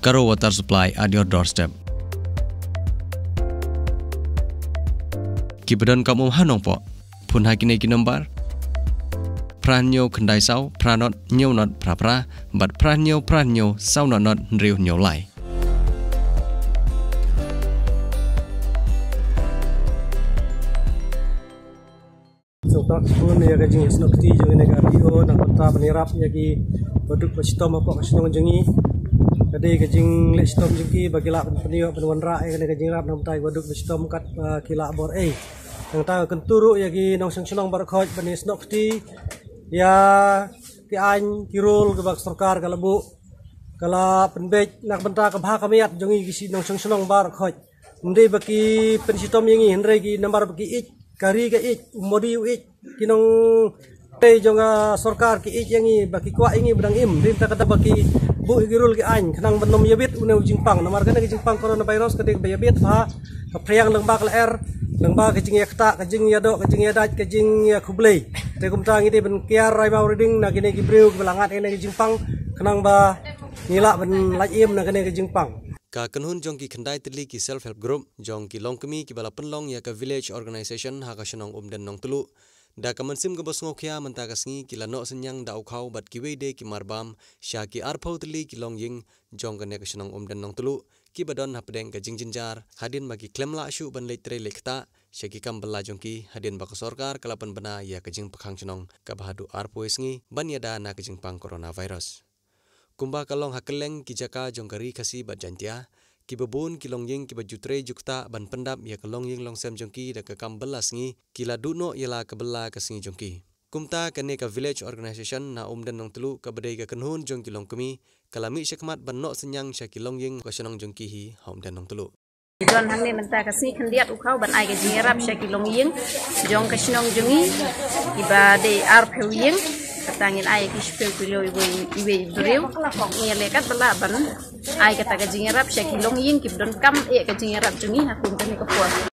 Karo water supply at your doorstep. Kibadan kamu hanong po, pun hakinay kinambar. Pranyo kandai saw, pranot nyo not prapra, but pranyo pranyo saw not not nriw nyo lai. tak pun ya kerja yang senok ti jangan negara itu nak tetap menerap lagi produk pasti tahu apa kasih nongjengi kadi kajing lek stom jengki bagi lak peniyo penuan ra kadi kajing rap nam tai waduk lek stom kat eh, kila bor e eh, nang ta kan turu ya gi nang sang sinong bar khoj bani snok ti ya ti an kirul ke bak sarkar kalabu kala penbej nak benta ke bha kamiat jengi gi si nang sang sinong bar khoj mundi bagi pen sitom yengi hendrai gi nambar bagi ich kari ke ich modi ich kinong Hey, jong sorkar ki ich yang baki kuat ingi berang im. Dim tak kata baki bu igirul ki ain. Kenang benom yabit une ujing pang. Nomar kena ujing pang corona virus kadek bayabit ha. Kepriang lembak le air. Lembak kejing ya kta, kejing ya dok, kejing ya dat, kejing ya kublei. Tekum tang ini ben kiar rai bau reading nak ini kibriu kebelangat ini kejing pang. Kenang ba nila ben lai im nak ini kejing pang. Ka kenhun jong ki kendai tili ki self help group, jong ki longkemi ki bala penlong ya ke village organization ha ka senong umden nong teluk. Da kemensim ke bosngo kya menta kasngi kila no senyang da ukhau bat kiwei de ki marbam sya ki arpau tili ki long ying jong ke nek senong om dan nong tulu ki badon hapdeng ke jing jinjar hadin bagi klem la asyuk ban leitre lekta sya ki kam bela jong hadin baka sorkar kalapan bena ya ke jing pekhang senong ke bahadu arpu esngi ban ya da na ke jing pang coronavirus. Kumba kalong hakeleng ki jaka jong ke kasi bat jantia kibabun kilong ying kibajutre jukta ban pendap ya kelong ying long sem jongki da ke kam belas ngi kila duno yela kebela ke singi jongki kumta kene ka village Organisation na um nong telu ka bedai ka kenhun jong kilong kumi kalami syekmat ban no senyang sya kilong ying ka senong jongki hi haum nong telu Jangan hamil minta kasih kendiat ukau ban ayah jengi rap sya kilong ying jong ka senong jongi iba de arpeu ying katangin ayah kishpeu kilo iwe iwe iwe iwe iwe iwe iwe ai kata ke jingirap syakilong yin kibdon kam e ke jingirap jungi hakun tani ke puas